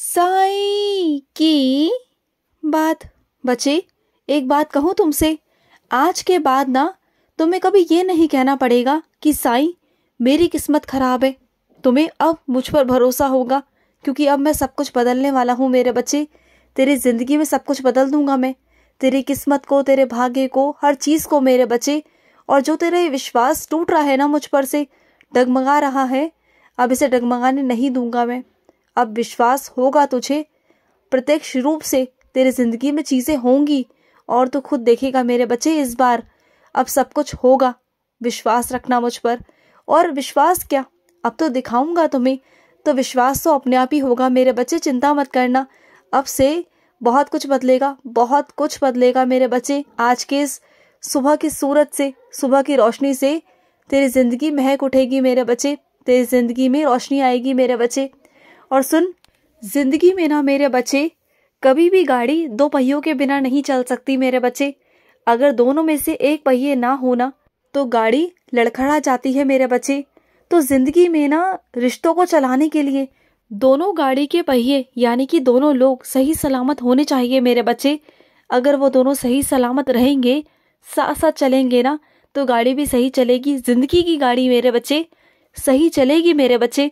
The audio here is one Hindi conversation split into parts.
साई की बात बच्चे एक बात कहूँ तुमसे आज के बाद ना तुम्हें कभी ये नहीं कहना पड़ेगा कि साई मेरी किस्मत खराब है तुम्हें अब मुझ पर भरोसा होगा क्योंकि अब मैं सब कुछ बदलने वाला हूँ मेरे बच्चे तेरी ज़िंदगी में सब कुछ बदल दूंगा मैं तेरी किस्मत को तेरे भाग्य को हर चीज़ को मेरे बच्चे और जो तेरे विश्वास टूट रहा है ना मुझ पर से डगमगा रहा है अब इसे डगमगाने नहीं दूंगा मैं अब विश्वास होगा तुझे प्रत्यक्ष रूप से तेरी जिंदगी में चीज़ें होंगी और तू खुद देखेगा मेरे बच्चे इस बार अब सब कुछ होगा विश्वास रखना मुझ पर और विश्वास क्या अब तो दिखाऊंगा तुम्हें तो विश्वास तो अपने आप ही होगा मेरे बच्चे चिंता मत करना अब से बहुत कुछ बदलेगा बहुत कुछ बदलेगा मेरे बच्चे आज के इस सुबह की सूरत से सुबह की रोशनी से तेरी ज़िंदगी महक उठेगी मेरे बच्चे तेरी ज़िंदगी में रोशनी आएगी मेरे बच्चे और सुन जिंदगी में ना मेरे बच्चे कभी भी गाड़ी दो पहियों के बिना नहीं चल सकती मेरे बच्चे अगर दोनों में से एक पहिए ना हो ना तो गाड़ी लड़खड़ा जाती है मेरे बच्चे तो जिंदगी में ना रिश्तों को चलाने के लिए दोनों गाड़ी के पहिए यानी कि दोनों लोग सही सलामत होने चाहिए मेरे बच्चे अगर वो दोनों सही सलामत रहेंगे साथ साथ चलेंगे ना तो गाड़ी भी सही चलेगी जिंदगी की गाड़ी मेरे बच्चे सही चलेगी मेरे बच्चे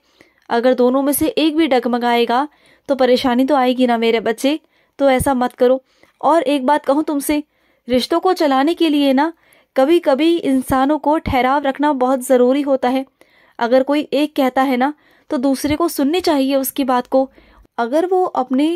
अगर दोनों में से एक भी डगमगाएगा तो परेशानी तो आएगी ना मेरे बच्चे तो ऐसा मत करो और एक बात कहूँ तुमसे रिश्तों को चलाने के लिए ना कभी कभी इंसानों को ठहराव रखना बहुत ज़रूरी होता है अगर कोई एक कहता है ना तो दूसरे को सुननी चाहिए उसकी बात को अगर वो अपने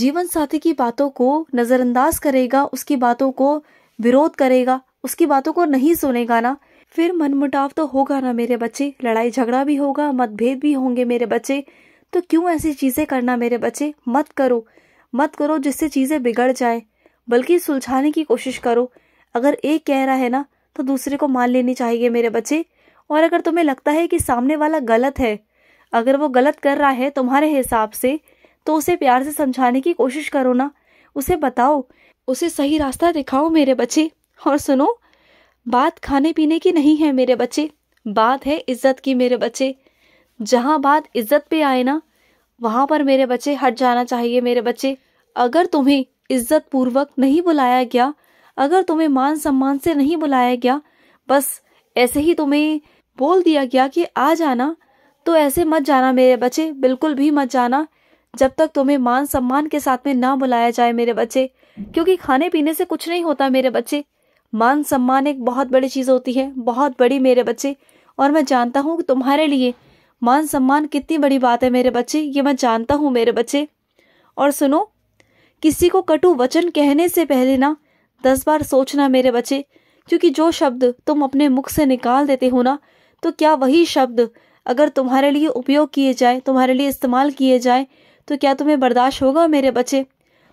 जीवन साथी की बातों को नज़रअंदाज करेगा उसकी बातों को विरोध करेगा उसकी बातों को नहीं सुनेगा ना फिर मनमुटाव तो होगा ना मेरे बच्चे लड़ाई झगड़ा भी होगा मतभेद भी होंगे मेरे बच्चे तो क्यों ऐसी चीज़ें करना मेरे बच्चे मत करो मत करो जिससे चीज़ें बिगड़ जाए बल्कि सुलझाने की कोशिश करो अगर एक कह रहा है ना तो दूसरे को मान लेनी चाहिए मेरे बच्चे और अगर तुम्हें लगता है कि सामने वाला गलत है अगर वो गलत कर रहा है तुम्हारे हिसाब से तो उसे प्यार से समझाने की कोशिश करो ना उसे बताओ उसे सही रास्ता दिखाओ मेरे बच्चे और सुनो बात खाने पीने की नहीं है मेरे बच्चे बात है इज्जत की मेरे बच्चे जहाँ बात इज्जत पे आए ना वहाँ पर मेरे बच्चे हट जाना चाहिए मेरे बच्चे अगर तुम्हें इज्जत पूर्वक नहीं बुलाया गया अगर तुम्हें मान सम्मान से नहीं बुलाया गया बस ऐसे ही तुम्हें बोल दिया गया कि आ जाना तो ऐसे मत जाना मेरे बच्चे बिल्कुल भी मत जाना जब तक तुम्हें मान सम्मान के साथ में ना बुलाया जाए मेरे बच्चे क्योंकि खाने पीने से कुछ नहीं होता मेरे बच्चे मान सम्मान एक बहुत बड़ी चीज़ होती है बहुत बड़ी मेरे बच्चे और मैं जानता हूँ तुम्हारे लिए मान सम्मान कितनी बड़ी बात है मेरे बच्चे ये मैं जानता हूँ मेरे बच्चे और सुनो किसी को कटु वचन कहने से पहले ना दस बार सोचना मेरे बच्चे क्योंकि जो शब्द तुम अपने मुख से निकाल देते हो ना तो क्या वही शब्द अगर तुम्हारे लिए उपयोग किए जाए तुम्हारे लिए इस्तेमाल किए जाए तो क्या तुम्हें बर्दाश्त होगा मेरे बच्चे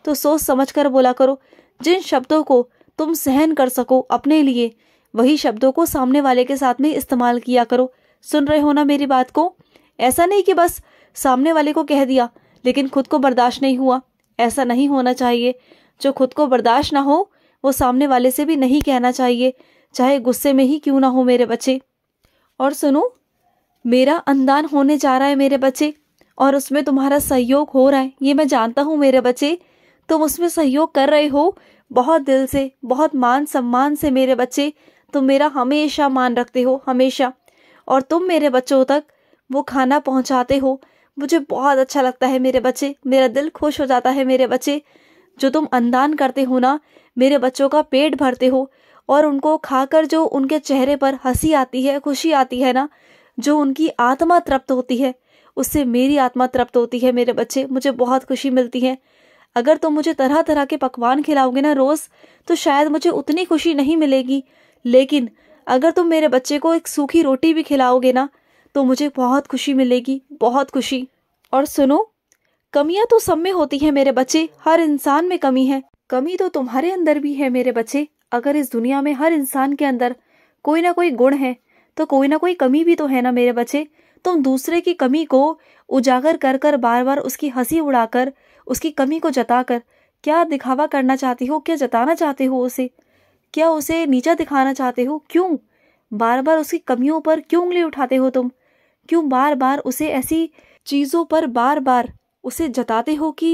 तो सोच समझ कर बोला करो जिन शब्दों को तुम सहन कर सको अपने लिए वही शब्दों को सामने वाले के साथ में इस्तेमाल किया करो सुन रहे हो ना मेरी बात को ऐसा नहीं कि बस सामने वाले को कह दिया लेकिन खुद को बर्दाश्त नहीं हुआ ऐसा नहीं होना चाहिए जो खुद को बर्दाश्त ना हो वो सामने वाले से भी नहीं कहना चाहिए चाहे गुस्से में ही क्यों ना हो मेरे बच्चे और सुनो मेरा अनदान होने जा रहा है मेरे बच्चे और उसमें तुम्हारा सहयोग हो रहा है ये मैं जानता हूँ मेरे बच्चे तुम उसमें सहयोग कर रहे हो बहुत दिल से बहुत मान सम्मान से मेरे बच्चे तुम मेरा हमेशा मान रखते हो हमेशा और तुम मेरे बच्चों तक वो खाना पहुंचाते हो मुझे बहुत अच्छा लगता है मेरे बच्चे मेरा दिल खुश हो जाता है मेरे बच्चे जो तुम अनदान करते हो ना मेरे बच्चों का पेट भरते हो और उनको खाकर जो उनके चेहरे पर हंसी आती है खुशी आती है ना जो उनकी आत्मा तृप्त होती है उससे मेरी आत्मा तृप्त होती है मेरे बच्चे मुझे बहुत खुशी मिलती है अगर तुम तो मुझे तरह तरह के पकवान खिलाओगे ना रोज़ तो शायद मुझे उतनी खुशी नहीं मिलेगी लेकिन अगर तुम मेरे बच्चे को एक सूखी रोटी भी खिलाओगे ना तो मुझे बहुत खुशी मिलेगी बहुत खुशी और सुनो कमियां तो सब में होती हैं मेरे बच्चे हर इंसान में कमी है कमी तो तुम्हारे अंदर भी है मेरे बच्चे अगर इस दुनिया में हर इंसान के अंदर कोई ना कोई गुण है तो कोई ना कोई कमी भी तो है ना मेरे बच्चे तुम दूसरे की कमी को उजागर कर कर बार बार उसकी हंसी उड़ाकर उसकी कमी को जताकर क्या दिखावा करना चाहते हो क्या जताना चाहते हो उसे क्या उसे नीचा दिखाना चाहते हो क्यों बार बार उसकी कमियों पर क्यों उंगली उठाते हो तुम क्यों बार बार उसे ऐसी चीज़ों पर बार बार उसे जताते हो कि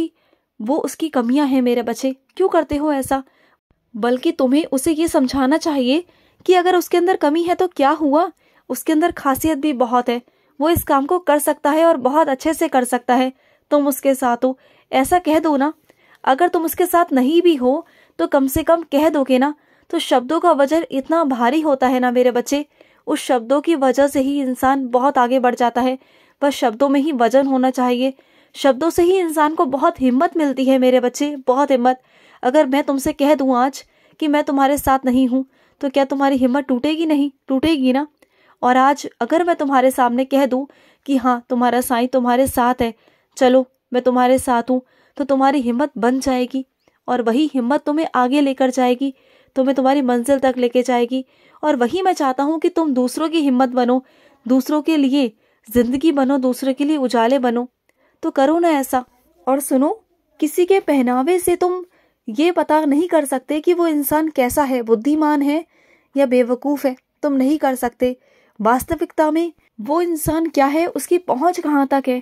वो उसकी कमियां हैं मेरे बच्चे क्यों करते हो ऐसा बल्कि तुम्हें उसे ये समझाना चाहिए कि अगर उसके अंदर कमी है तो क्या हुआ उसके अंदर खासियत भी बहुत है वो इस काम को कर सकता है और बहुत अच्छे से कर सकता है तुम उसके साथ हो ऐसा कह दो ना अगर तुम उसके साथ नहीं भी हो तो कम से कम कह दोगे ना तो शब्दों का वजन इतना भारी होता है ना मेरे बच्चे उस शब्दों की वजह से ही इंसान बहुत आगे बढ़ जाता है बस शब्दों में ही वजन होना चाहिए शब्दों से ही इंसान को बहुत हिम्मत मिलती है मेरे बच्चे बहुत हिम्मत अगर मैं तुमसे कह दूँ आज कि मैं तुम्हारे साथ नहीं हूँ तो क्या तुम्हारी हिम्मत टूटेगी नहीं टूटेगी ना और आज अगर मैं तुम्हारे सामने कह दूँ कि हाँ तुम्हारा साईं तुम्हारे साथ है चलो मैं तुम्हारे साथ हूँ तो तुम्हारी हिम्मत बन जाएगी और वही हिम्मत तुम्हें आगे लेकर जाएगी तुम्हें तुम्हारी मंजिल तक लेके जाएगी और वही मैं चाहता हूँ कि तुम दूसरों की हिम्मत बनो दूसरों के लिए जिंदगी बनो दूसरों के लिए उजाले बनो तो करो ना ऐसा और सुनो किसी के पहनावे से तुम ये पता नहीं कर सकते कि वो इंसान कैसा है बुद्धिमान है या बेवकूफ़ है तुम नहीं कर सकते वास्तविकता में वो इंसान क्या है उसकी पहुंच कहाँ तक है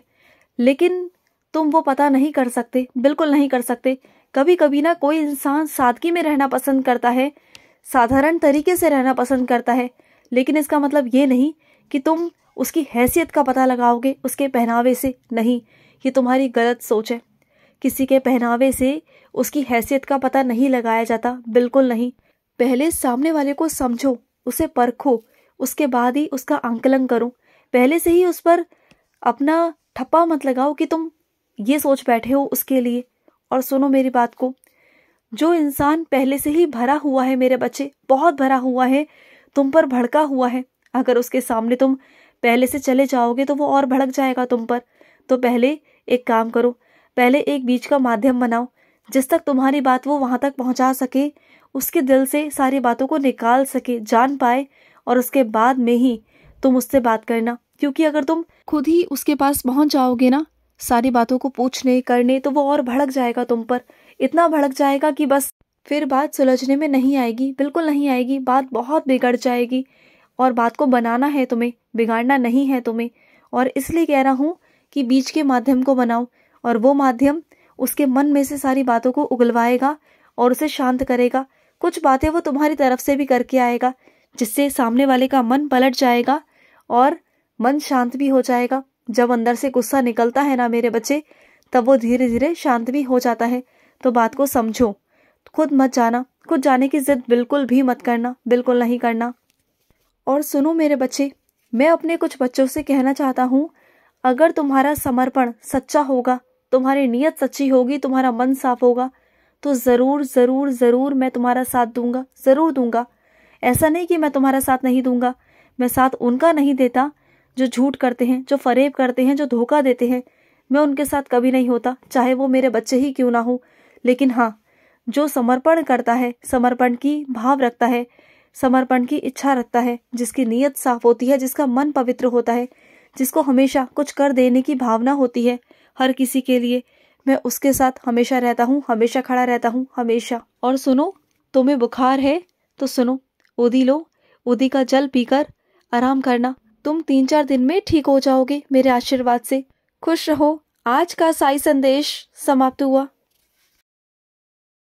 लेकिन तुम वो पता नहीं कर सकते बिल्कुल नहीं कर सकते कभी कभी ना कोई इंसान सादगी में रहना पसंद करता है साधारण तरीके से रहना पसंद करता है लेकिन इसका मतलब ये नहीं कि तुम उसकी हैसियत का पता लगाओगे उसके पहनावे से नहीं ये तुम्हारी गलत सोच है किसी के पहनावे से उसकी हैसियत का पता नहीं लगाया जाता बिल्कुल नहीं पहले सामने वाले को समझो उसे परखो उसके बाद ही उसका आंकलन करो पहले से ही उस पर अपना ठप्पा मत लगाओ कि तुम ये सोच बैठे हो उसके लिए और सुनो मेरी बात को जो इंसान पहले से ही भरा हुआ है मेरे बच्चे बहुत भरा हुआ है तुम पर भड़का हुआ है अगर उसके सामने तुम पहले से चले जाओगे तो वो और भड़क जाएगा तुम पर तो पहले एक काम करो पहले एक बीच का माध्यम बनाओ जिस तक तुम्हारी बात वो वहां तक पहुंचा सके उसके दिल से सारी बातों को निकाल सके जान पाए और उसके बाद में ही तुम उससे बात करना क्योंकि अगर तुम खुद ही उसके पास पहुंच जाओगे ना सारी बातों को पूछने करने तो वो और भड़क जाएगा तुम पर इतना भड़क जाएगा कि बस फिर बात सुलझने में नहीं आएगी बिल्कुल नहीं आएगी बात बहुत बिगड़ जाएगी और बात को बनाना है तुम्हें बिगाड़ना नहीं है तुम्हें और इसलिए कह रहा हूँ कि बीच के माध्यम को बनाओ और वो माध्यम उसके मन में से सारी बातों को उगलवाएगा और उसे शांत करेगा कुछ बातें वो तुम्हारी तरफ से भी करके आएगा जिससे सामने वाले का मन पलट जाएगा और मन शांत भी हो जाएगा जब अंदर से गुस्सा निकलता है ना मेरे बच्चे तब वो धीरे धीरे शांत भी हो जाता है तो बात को समझो खुद मत जाना खुद जाने की जिद बिल्कुल भी मत करना बिल्कुल नहीं करना और सुनो मेरे बच्चे मैं अपने कुछ बच्चों से कहना चाहता हूँ अगर तुम्हारा समर्पण सच्चा होगा तुम्हारी नीयत सच्ची होगी तुम्हारा मन साफ होगा तो ज़रूर ज़रूर ज़रूर मैं तुम्हारा साथ दूंगा ज़रूर दूंगा ऐसा नहीं कि मैं तुम्हारा साथ नहीं दूंगा मैं साथ उनका नहीं देता जो झूठ करते हैं जो फरेब करते हैं जो धोखा देते हैं मैं उनके साथ कभी नहीं होता चाहे वो मेरे बच्चे ही क्यों ना हो लेकिन हाँ जो समर्पण करता है समर्पण की भाव रखता है समर्पण की इच्छा रखता है जिसकी नीयत साफ होती है जिसका मन पवित्र होता है जिसको हमेशा कुछ कर देने की भावना होती है हर किसी के लिए मैं उसके साथ हमेशा रहता हूँ हमेशा खड़ा रहता हूँ हमेशा और सुनो तुम्हें बुखार है तो सुनो उदी लो उदी का जल पीकर आराम करना तुम तीन चार दिन में ठीक हो जाओगे मेरे आशीर्वाद से खुश रहो आज का साई संदेश समाप्त हुआ